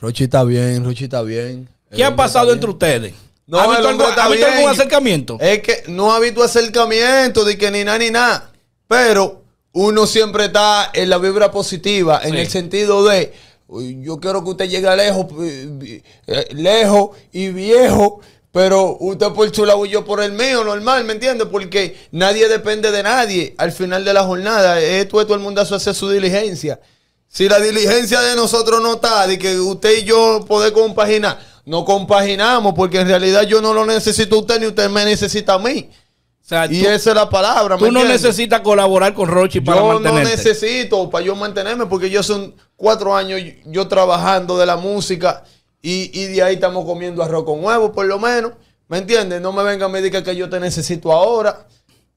Rochi. está bien, Rochi está bien. ¿Qué ha pasado entre ustedes? No, ¿Ha habido algún acercamiento? Es que no ha habido acercamiento de que ni nada ni nada. Pero uno siempre está en la vibra positiva, en el sentido de yo quiero que usted llegue lejos, eh, eh, lejos y viejo, pero usted por su lado y yo por el mío, normal, ¿me entiende? Porque nadie depende de nadie. Al final de la jornada, esto, todo el mundo hace su diligencia. Si la diligencia de nosotros no está, de que usted y yo poder compaginar, no compaginamos porque en realidad yo no lo necesito a usted ni usted me necesita a mí. y esa es la palabra. Tú no necesitas colaborar con Rochi para mantenerme. Yo no necesito para yo mantenerme porque yo son cuatro años yo trabajando de la música y, de ahí estamos comiendo arroz con huevo por lo menos. ¿Me entiendes? No me venga a decir que yo te necesito ahora,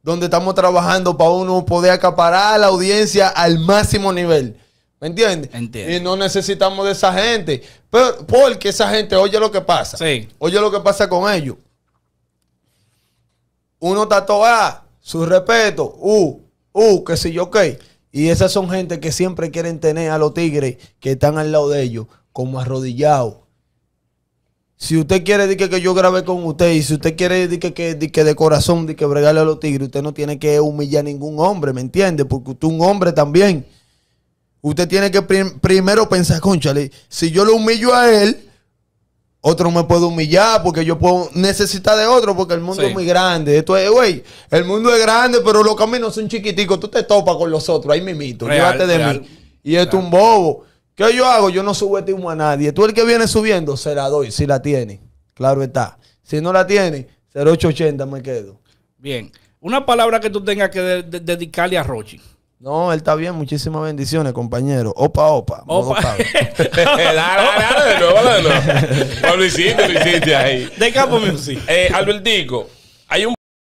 donde estamos trabajando para uno poder acaparar la audiencia al máximo nivel. ¿Me entiendes? Y no necesitamos de esa gente. Pero, porque esa gente, oye lo que pasa. Oye lo que pasa con ellos. Uno todo A, ah, su respeto, uh, uh, que si yo que Y esas son gente que siempre quieren tener a los tigres que están al lado de ellos, como arrodillados. Si usted quiere de que, yo grabé con usted y si usted quiere de que, de de corazón de que bregarle a los tigres, usted no tiene que humillar a ningún hombre, ¿me entiende? Porque usted es un hombre también. Usted tiene que primero pensar, conchale, si yo lo humillo a él, otro me puede humillar porque yo puedo necesitar de otro porque el mundo es muy grande. Esto es, güey, el mundo es grande, pero los caminos son chiquiticos. Tú te topas con los otros, ahí mimito, llévate de mí. Y esto es un bobo. ¿Qué yo hago? Yo no humo a nadie. Tú el que viene subiendo, se la doy, si la tiene. Claro está. Si no la tiene, 0880 me quedo. Bien. Una palabra que tú tengas que dedicarle a Rochi. No, él está bien. Muchísimas bendiciones, compañero. Opa, opa. Opa. dale, dale, de nuevo, Lo hiciste, lo hiciste ahí. De campo, Music. Eh, Albertico.